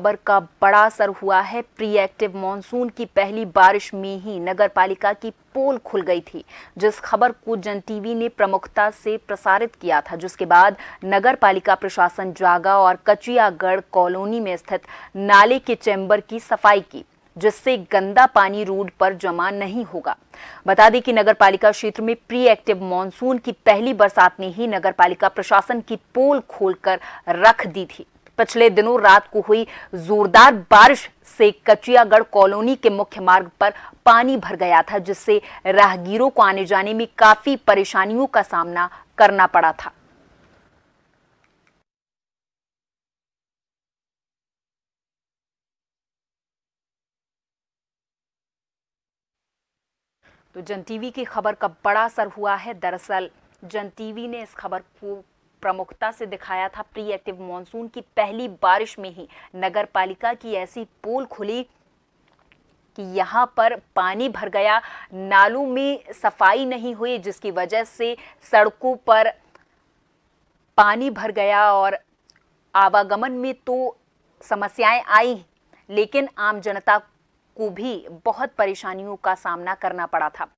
खबर का बड़ा असर हुआ है प्री एक्टिव मानसून की पहली बारिश में ही नगर पालिका की पोल खुल गई थी जिस खबर को जन टीवी ने प्रमुखता से प्रसारित किया था जिसके बाद नगर पालिका प्रशासन जागा और कचियागढ़ कॉलोनी में स्थित नाले के चैम्बर की सफाई की जिससे गंदा पानी रोड पर जमा नहीं होगा बता दें कि नगर पालिका क्षेत्र में प्री एक्टिव मानसून की पहली बरसात में ही नगर पालिका प्रशासन की पोल खोलकर रख दी थी पिछले दिनों रात को हुई जोरदार बारिश से कचियागढ़ कॉलोनी के मुख्य मार्ग पर पानी भर गया था जिससे राहगीरों को आने जाने में काफी परेशानियों का सामना करना पड़ा था तो जन टीवी की खबर का बड़ा असर हुआ है दरअसल जन टीवी ने इस खबर को प्रमुखता से दिखाया था प्री एक्टिव मॉनसून की पहली बारिश में ही नगर पालिका की ऐसी पोल खुली कि यहाँ पर पानी भर गया नालों में सफाई नहीं हुई जिसकी वजह से सड़कों पर पानी भर गया और आवागमन में तो समस्याएं आई लेकिन आम जनता को भी बहुत परेशानियों का सामना करना पड़ा था